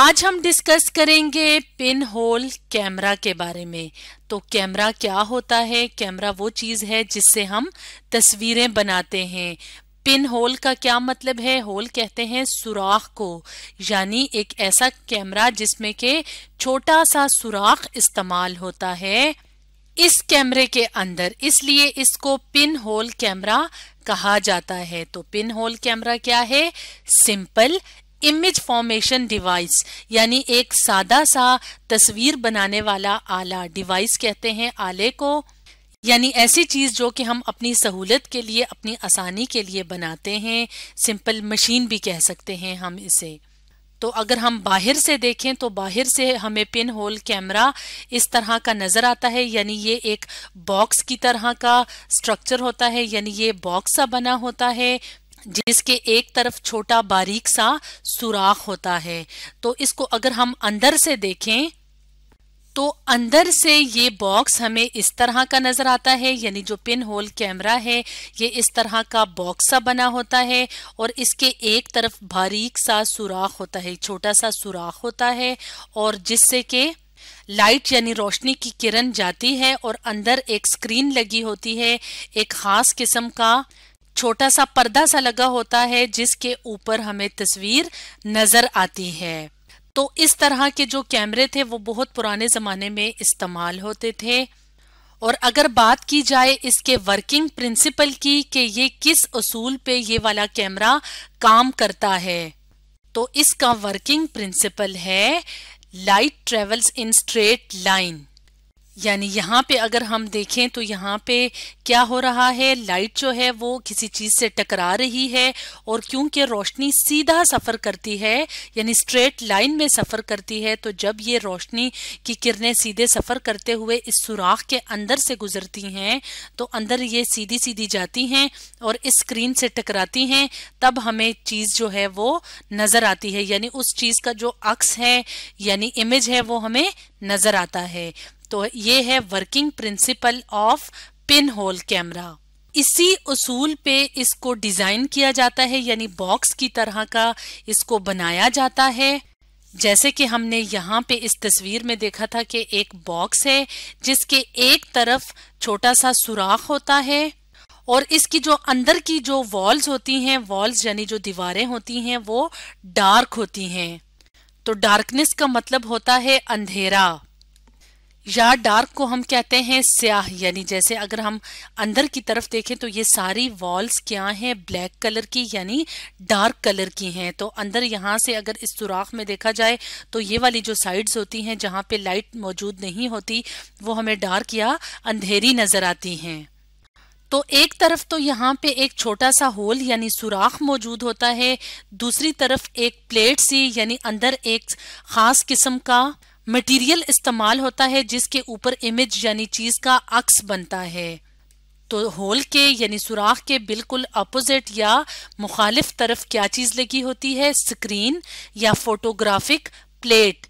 आज हम डिस्कस करेंगे पिन होल कैमरा के बारे में तो कैमरा क्या होता है कैमरा वो चीज है जिससे हम तस्वीरें बनाते हैं पिन होल का क्या मतलब है होल कहते हैं सुराख को यानी एक ऐसा कैमरा जिसमें के छोटा सा सुराख इस्तेमाल होता है इस कैमरे के अंदर इसलिए इसको पिन होल कैमरा कहा जाता है तो पिन होल कैमरा क्या है सिंपल इमेज फॉर्मेशन डिवाइस यानी एक सादा सा तस्वीर बनाने वाला आला डिवाइस कहते हैं आले को यानी ऐसी चीज जो कि हम अपनी सहूलत के लिए अपनी आसानी के लिए बनाते हैं सिंपल मशीन भी कह सकते हैं हम इसे तो अगर हम बाहर से देखें तो बाहर से हमें पिन होल कैमरा इस तरह का नज़र आता है यानी ये एक बॉक्स की तरह का स्ट्रक्चर होता है यानी ये बॉक्स सा बना होता है जिसके एक तरफ छोटा बारीक सा सुराख होता है तो इसको अगर हम अंदर से देखें तो अंदर से ये बॉक्स हमें इस तरह का नजर आता है यानी जो पिन होल कैमरा है ये इस तरह का बॉक्स सा बना होता है और इसके एक तरफ बारीक सा सुराख होता है छोटा सा सुराख होता है और जिससे के लाइट यानी रोशनी की किरण जाती है और अंदर एक स्क्रीन लगी होती है एक खास किस्म का छोटा सा पर्दा सा लगा होता है जिसके ऊपर हमें तस्वीर नजर आती है तो इस तरह के जो कैमरे थे वो बहुत पुराने जमाने में इस्तेमाल होते थे और अगर बात की जाए इसके वर्किंग प्रिंसिपल की कि ये किस असूल पे ये वाला कैमरा काम करता है तो इसका वर्किंग प्रिंसिपल है light travels in straight line यानी यहाँ पे अगर हम देखें तो यहाँ पे क्या हो रहा है लाइट जो है वो किसी चीज से टकरा रही है और क्योंकि रोशनी सीधा सफर करती है यानी स्ट्रेट लाइन में सफर करती है तो जब ये रोशनी की किरणें सीधे सफर करते हुए इस सुराख के अंदर से गुजरती हैं तो अंदर ये सीधी सीधी जाती हैं और इस स्क्रीन से टकराती हैं तब हमें चीज जो है वो नजर आती है यानी उस चीज का जो अक्स है यानी इमेज है वो हमें नजर आता है तो ये है working principle of pinhole camera इसी उसूल पे इसको डिजाइन किया जाता है यानी बॉक्स की तरह का इसको बनाया जाता है जैसे कि हमने यहाँ पे इस तस्वीर में देखा था कि एक बॉक्स है जिसके एक तरफ छोटा सा सुराख होता है और इसकी जो अंदर की जो वॉल्स होती हैं वॉल्स यानी जो दीवारें होती हैं वो डार्क होती हैं तो डार्कनेस का मतलब होता है अंधेरा या डार्क को हम कहते हैं स्याह यानी जैसे अगर हम अंदर की तरफ देखें तो ये सारी वॉल्स क्या हैं ब्लैक कलर की यानी डार्क कलर की हैं तो अंदर यहाँ से अगर इस सुराख में देखा जाए तो ये वाली जो साइड्स होती हैं जहाँ पे लाइट मौजूद नहीं होती वो हमें डार्क या अंधेरी नज़र आती हैं तो एक तरफ तो यहाँ पे एक छोटा सा होल यानी सुराख मौजूद होता है दूसरी तरफ एक प्लेट सी यानी अंदर एक खास किस्म का मटेरियल इस्तेमाल होता है जिसके ऊपर इमेज यानी चीज का अक्स बनता है तो होल के यानी सुराख के बिल्कुल अपोजिट या मुखालिफ तरफ क्या चीज लगी होती है स्क्रीन या फोटोग्राफिक प्लेट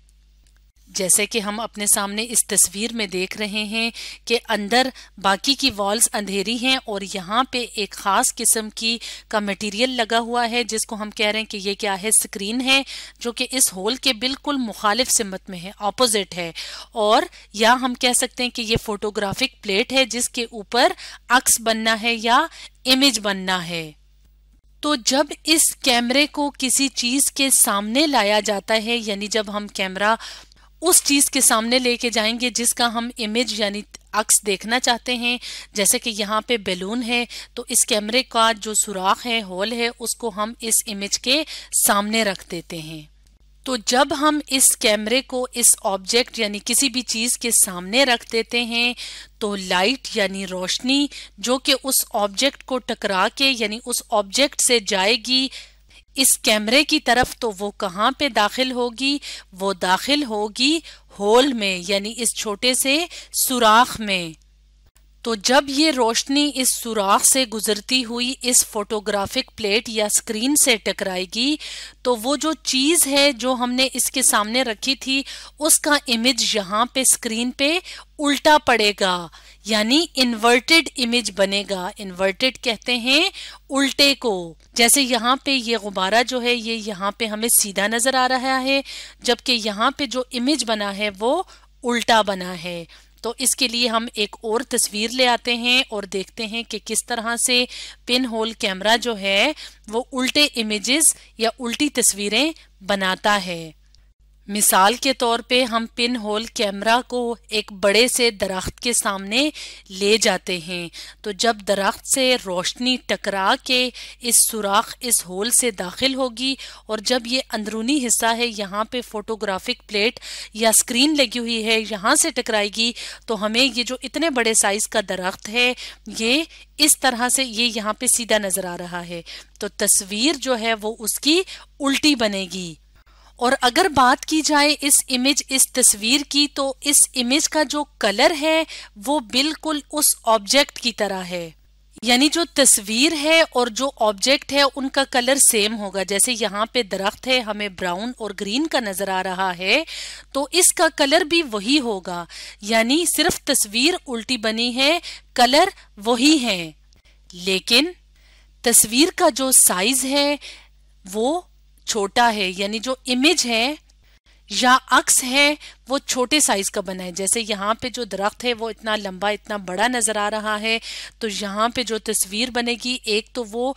जैसे कि हम अपने सामने इस तस्वीर में देख रहे हैं कि अंदर बाकी की वॉल्स अंधेरी हैं और यहाँ पे एक ख़ास किस्म की का मटेरियल लगा हुआ है जिसको हम कह रहे हैं कि ये क्या है स्क्रीन है जो कि इस होल के बिल्कुल मुखालिफ सिमत में है ऑपोजिट है और या हम कह सकते हैं कि ये फोटोग्राफिक प्लेट है जिसके ऊपर अक्स बनना है या इमेज बनना है तो जब इस कैमरे को किसी चीज के सामने लाया जाता है यानी जब हम कैमरा उस चीज के सामने लेके जाएंगे जिसका हम इमेज यानी अक्स देखना चाहते हैं जैसे कि यहाँ पे बैलून है तो इस कैमरे का जो सुराख है होल है उसको हम इस इमेज के सामने रख देते हैं तो जब हम इस कैमरे को इस ऑब्जेक्ट यानी किसी भी चीज के सामने रख देते हैं तो लाइट यानी रोशनी जो कि उस ऑब्जेक्ट को टकरा के यानी उस ऑब्जेक्ट से जाएगी इस कैमरे की तरफ तो वो कहाँ पे दाखिल होगी वो दाखिल होगी होल में यानी इस छोटे से सुराख में तो जब ये रोशनी इस सुराख से गुजरती हुई इस फोटोग्राफिक प्लेट या स्क्रीन से टकराएगी तो वो जो चीज है जो हमने इसके सामने रखी थी उसका इमेज यहाँ पे स्क्रीन पे उल्टा पड़ेगा यानी इन्वर्टेड इमेज बनेगा इन्वर्टेड कहते हैं उल्टे को जैसे यहाँ पे ये गुब्बारा जो है ये यहाँ पे हमें सीधा नजर आ रहा है जबकि यहाँ पे जो इमेज बना है वो उल्टा बना है तो इसके लिए हम एक और तस्वीर ले आते हैं और देखते हैं कि किस तरह से पिन होल कैमरा जो है वो उल्टे इमेजेस या उल्टी तस्वीरें बनाता है मिसाल के तौर पे हम पिन होल कैमरा को एक बड़े से दरख्त के सामने ले जाते हैं तो जब दरख्त से रोशनी टकरा के इस सुराख इस होल से दाखिल होगी और जब ये अंदरूनी हिस्सा है यहाँ पे फोटोग्राफिक प्लेट या स्क्रीन लगी हुई है यहाँ से टकराएगी तो हमें ये जो इतने बड़े साइज का दरख्त है ये इस तरह से ये यहाँ पे सीधा नजर आ रहा है तो तस्वीर जो है वो उसकी उल्टी बनेगी और अगर बात की जाए इस इमेज इस तस्वीर की तो इस इमेज का जो कलर है वो बिल्कुल उस ऑब्जेक्ट की तरह है यानी जो तस्वीर है और जो ऑब्जेक्ट है उनका कलर सेम होगा जैसे यहाँ पे दरख्त है हमें ब्राउन और ग्रीन का नजर आ रहा है तो इसका कलर भी वही होगा यानी सिर्फ तस्वीर उल्टी बनी है कलर वही है लेकिन तस्वीर का जो साइज है वो छोटा है यानी जो इमेज है या अक्स है वो छोटे साइज का बना है जैसे यहाँ पे जो दरख्त है वो इतना लंबा इतना बड़ा नजर आ रहा है तो यहाँ पे जो तस्वीर बनेगी एक तो वो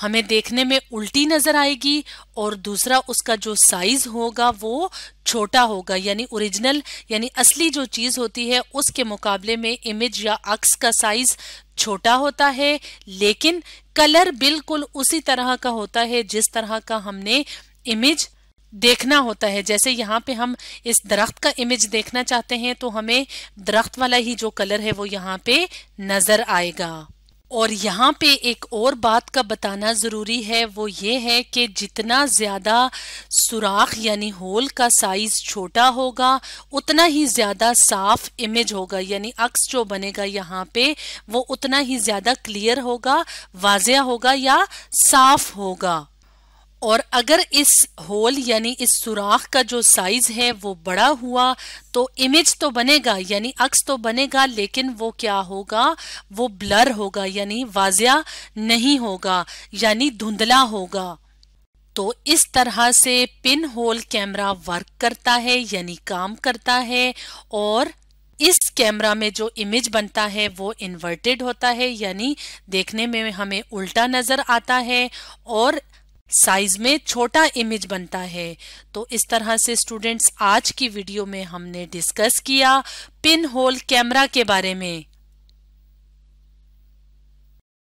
हमें देखने में उल्टी नजर आएगी और दूसरा उसका जो साइज होगा वो छोटा होगा यानी ओरिजिनल यानी असली जो चीज होती है उसके मुकाबले में इमेज या अक्स का साइज छोटा होता है लेकिन कलर बिल्कुल उसी तरह का होता है जिस तरह का हमने इमेज देखना होता है जैसे यहाँ पे हम इस दरख्त का इमेज देखना चाहते हैं तो हमें दरख्त वाला ही जो कलर है वो यहाँ पे नजर आएगा और यहाँ पे एक और बात का बताना ज़रूरी है वो ये है कि जितना ज़्यादा सुराख यानी होल का साइज़ छोटा होगा उतना ही ज़्यादा साफ इमेज होगा यानी अक्स जो बनेगा यहाँ पे वो उतना ही ज़्यादा क्लियर होगा वाजिया होगा या साफ होगा और अगर इस होल यानी इस सुराख का जो साइज है वो बड़ा हुआ तो इमेज तो बनेगा यानी अक्स तो बनेगा लेकिन वो क्या होगा वो ब्लर होगा यानी वाजिया नहीं होगा यानी धुंधला होगा तो इस तरह से पिन होल कैमरा वर्क करता है यानी काम करता है और इस कैमरा में जो इमेज बनता है वो इन्वर्टेड होता है यानी देखने में हमें उल्टा नजर आता है और साइज में छोटा इमेज बनता है तो इस तरह से स्टूडेंट्स आज की वीडियो में हमने डिस्कस किया पिन होल कैमरा के बारे में